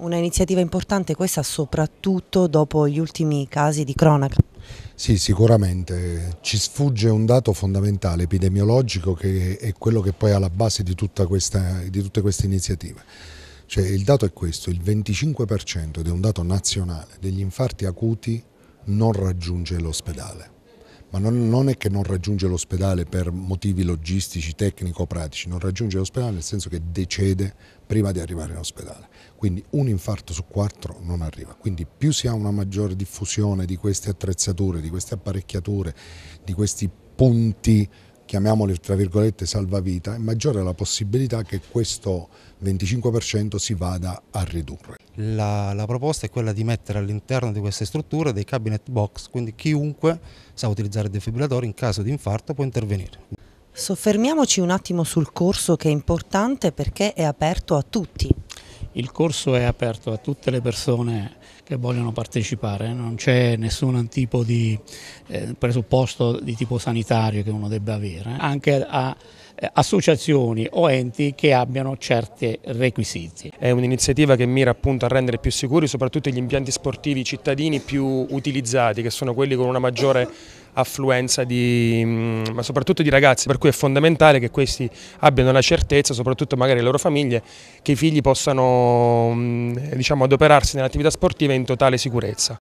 Una iniziativa importante questa soprattutto dopo gli ultimi casi di cronaca. Sì, sicuramente. Ci sfugge un dato fondamentale epidemiologico che è quello che poi è alla base di, questa, di tutte queste iniziative. Cioè, il dato è questo, il 25% ed è un dato nazionale degli infarti acuti non raggiunge l'ospedale ma non, non, è che non raggiunge l'ospedale per motivi logistici, tecnico-pratici, non raggiunge l'ospedale nel senso che decede prima di arrivare in ospedale. Quindi un infarto su quattro non arriva. Quindi più si ha una maggiore diffusione di queste attrezzature, di queste apparecchiature, di questi punti chiamiamole tra virgolette salvavita, è maggiore la possibilità che questo 25% si vada a ridurre. La, la, proposta è quella di mettere all'interno di queste strutture dei cabinet box, quindi chiunque sa utilizzare il defibrillatore in caso di infarto può intervenire. Soffermiamoci un attimo sul corso che è importante perché è aperto a tutti. Il corso è aperto a tutte le persone che vogliono partecipare, eh. non c'è nessun tipo di eh, presupposto di tipo sanitario che uno debba avere, eh. anche a eh, associazioni o enti che abbiano certi requisiti. È un'iniziativa che mira appunto a rendere più sicuri soprattutto gli impianti sportivi cittadini più utilizzati, che sono quelli con una maggiore affluenza di, mm, ma soprattutto di ragazzi, per cui è fondamentale che questi abbiano la certezza, soprattutto magari le loro famiglie, che i figli possano mm, diciamo, adoperarsi nell'attività sportiva in totale sicurezza.